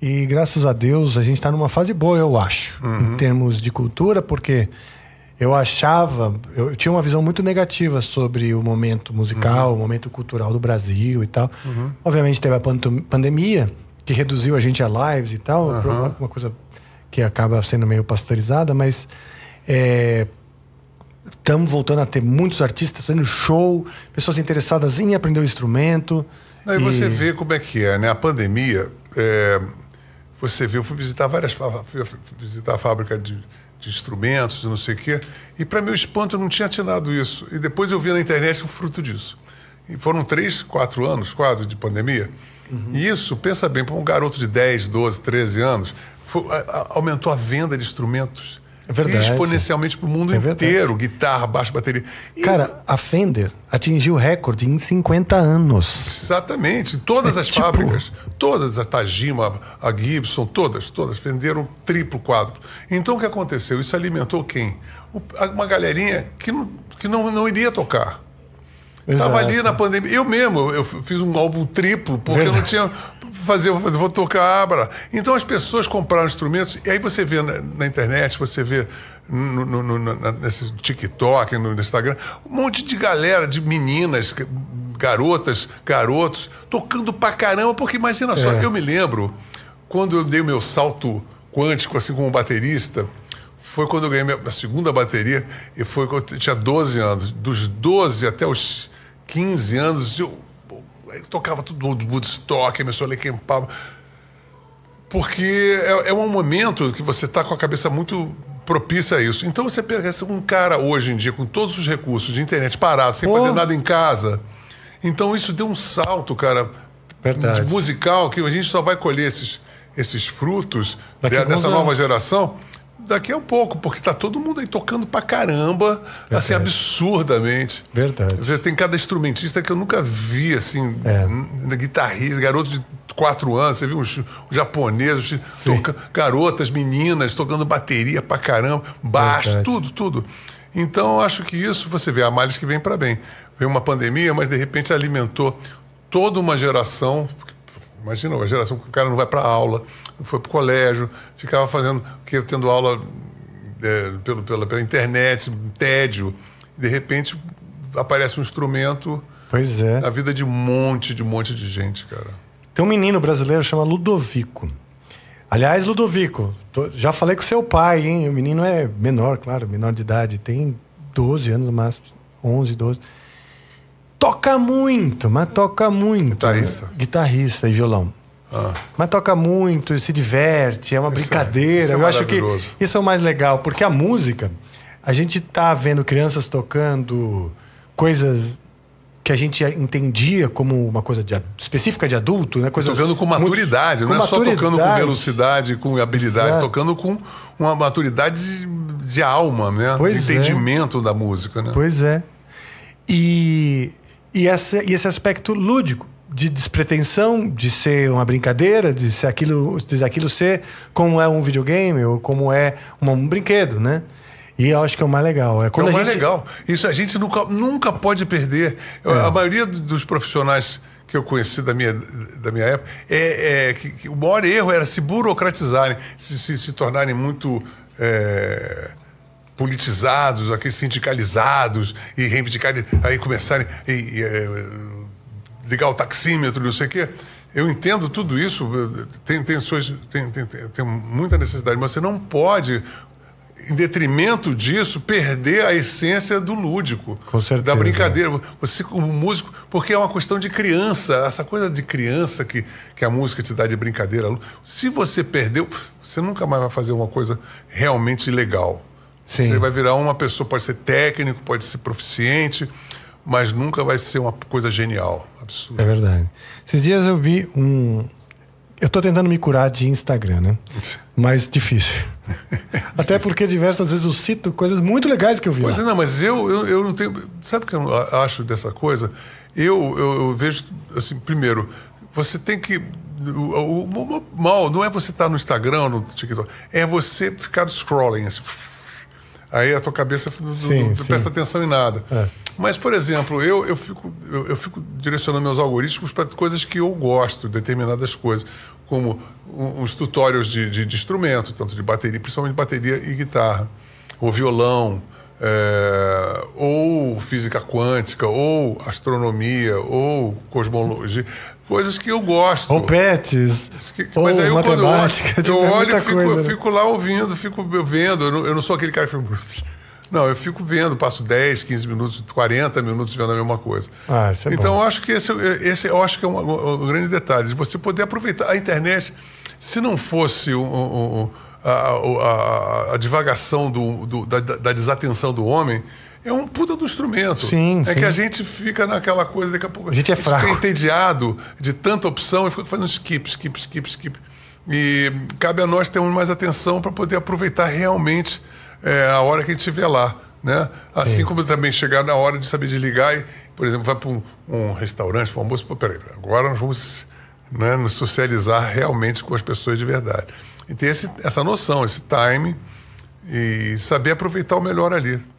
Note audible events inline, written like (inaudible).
E graças a Deus a gente está numa fase boa, eu acho, uhum. em termos de cultura, porque eu achava, eu tinha uma visão muito negativa sobre o momento musical, uhum. o momento cultural do Brasil e tal. Uhum. Obviamente teve a pandemia, que reduziu a gente a lives e tal, uhum. uma coisa que acaba sendo meio pasteurizada, mas estamos é, voltando a ter muitos artistas fazendo show, pessoas interessadas em aprender o instrumento. Aí e... você vê como é que é, né? A pandemia. É você vê, eu fui visitar várias fui visitar a fábrica de, de instrumentos, não sei o quê, e para meu espanto eu não tinha atinado isso. E depois eu vi na internet o fruto disso. E foram três, quatro anos quase de pandemia. Uhum. E isso, pensa bem, para um garoto de 10, 12, 13 anos, foi, a, a, aumentou a venda de instrumentos verdade. exponencialmente para o mundo é inteiro guitarra, baixo, bateria. E Cara, a Fender atingiu recorde em 50 anos. Exatamente. Todas é, as tipo... fábricas, todas, a Tajima, a Gibson, todas, todas, venderam triplo, quadro. Então o que aconteceu? Isso alimentou quem? uma galerinha que não, que não, não iria tocar. Estava ali na pandemia. Eu mesmo, eu fiz um álbum triplo, porque eu não tinha fazer, vou tocar abra. Então as pessoas compraram instrumentos, e aí você vê na, na internet, você vê no, no, no, nesse TikTok, no Instagram, um monte de galera, de meninas, garotas, garotos, tocando pra caramba, porque imagina só, é. eu me lembro quando eu dei o meu salto quântico, assim, como baterista, foi quando eu ganhei minha segunda bateria, e foi quando eu tinha 12 anos. Dos 12 até os 15 anos, eu tocava tudo do Woodstock, a Lake Palmer. Porque é, é, um momento que você está com a cabeça muito propícia a isso. Então você pega é um cara hoje em dia com todos os recursos de internet parado, sem fazer nada em casa. Então isso deu um salto, cara, Verdade. musical que a gente só vai colher esses, esses frutos de, dessa nova geração daqui a pouco, porque tá todo mundo aí tocando pra caramba, assim, Verdade. assim, absurdamente. Verdade. Tem cada instrumentista que eu nunca vi, assim, é. guitarrista, garoto de quatro anos, você viu os, os japoneses, garotas, meninas tocando bateria pra caramba, baixo, Verdade. tudo, tudo. Então, acho que isso, você vê, há males que vem para bem. Veio uma pandemia, mas de repente alimentou toda uma geração, Imagina uma geração que o cara não vai para aula, não foi para o colégio, ficava fazendo, tendo aula é, pelo, pela, pela internet, tédio. E de repente aparece um instrumento pois é. na vida de um monte, de um monte de gente, cara. Tem um menino brasileiro chamado Ludovico. Aliás, Ludovico, tô, já falei com seu pai, hein? O menino é menor, claro, menor de idade, tem 12 anos no máximo, 11, 12 toca muito, mas toca muito. Guitarrista. Né? Guitarrista e violão. Ah. Mas toca muito, se diverte, é uma isso é- brincadeira. É, é eu acho que isso é o mais legal, porque a música, a gente tá vendo crianças tocando coisas que a gente entendia como uma coisa de, específica de adulto, né? Coisa tocando com maturidade, com não é maturidade. só tocando com velocidade, com habilidade, Exato. tocando com uma maturidade de alma, né? Pois de é. entendimento é. da música, né? Pois é. E e, essa, e esse aspecto lúdico de despretensão, de ser uma brincadeira, de ser aquilo, de aquilo ser como é um videogame ou como é um, um brinquedo, né? E eu acho que é o mais legal. É, quando é o mais gente... legal. Isso a gente nunca, nunca pode perder. É. A maioria dos profissionais que eu conheci da minha, da minha época, é, é que, que, o maior erro era se burocratizarem, se, se, se tornarem muito. É politizados, aqueles sindicalizados e reivindicarem, aí começarem a é, ligar o taxímetro, não sei o quê. Eu entendo tudo isso, eh, tem, tem, suas, tem, tem, tem muita necessidade, mas você não pode em detrimento disso, perder a essência do lúdico. Da brincadeira. Você, como músico, porque é uma questão de criança, essa coisa de criança que, que a música te dá de brincadeira. Se você perdeu, você nunca mais vai fazer uma coisa realmente legal. Sim. Você vai virar uma pessoa, pode ser técnico, pode ser proficiente, mas nunca vai ser uma coisa genial, absurdo É verdade. Esses dias eu vi um. Eu estou tentando me curar de Instagram, né? Mas difícil. (laughs) Até porque diversas vezes eu cito coisas muito legais que eu vi. Pois lá. É, não, mas eu, eu, eu não tenho. Sabe o que eu acho dessa coisa? Eu, eu, eu vejo, assim, primeiro, você tem que o, mal não é você estar no Instagram, no TikTok, é você ficar scrolling assim, aí a tua cabeça não, sim, não presta atenção em nada. É. Mas, por exemplo, eu, eu, fico, eu, eu fico direcionando meus algoritmos para coisas que eu gosto, determinadas coisas, como os tutorials de, de, de instrumento, tanto de bateria, principalmente bateria e guitarra, ou violão é, ou física quântica, ou astronomia, ou cosmologia, coisas que eu gosto. Ou pets, que, ou mas aí eu, matemática. (laughs) Eu, eu, olho e fico, coisa, eu né? fico lá ouvindo, fico vendo. Eu não, eu não sou aquele cara que fica... Não, eu fico vendo, passo 10, 15 minutos, 40 minutos vendo a mesma coisa. Ah, isso é então, bom. eu acho que esse, esse eu acho que é um, um, grande detalhe, de você poder aproveitar a internet. Se não fosse um, um a, a, a divagação do, do da, da, desatenção do homem. É um puta do instrumento. Sim, é sim. que a gente fica naquela coisa daqui a pouco. A gente é fraco. Fica entediado de tanta opção e fica fazendo skip, skip, skip, skip. E cabe a nós termos mais atenção para poder aproveitar realmente é, a hora que a gente estiver lá. Né? Assim Sim. como também chegar na hora de saber desligar e, por exemplo, vai para um, um, restaurante, para um almoço, pô, peraí, agora nós vamos né, nos socializar realmente com as pessoas de verdade. E ter esse, essa noção, esse time e saber aproveitar o melhor ali.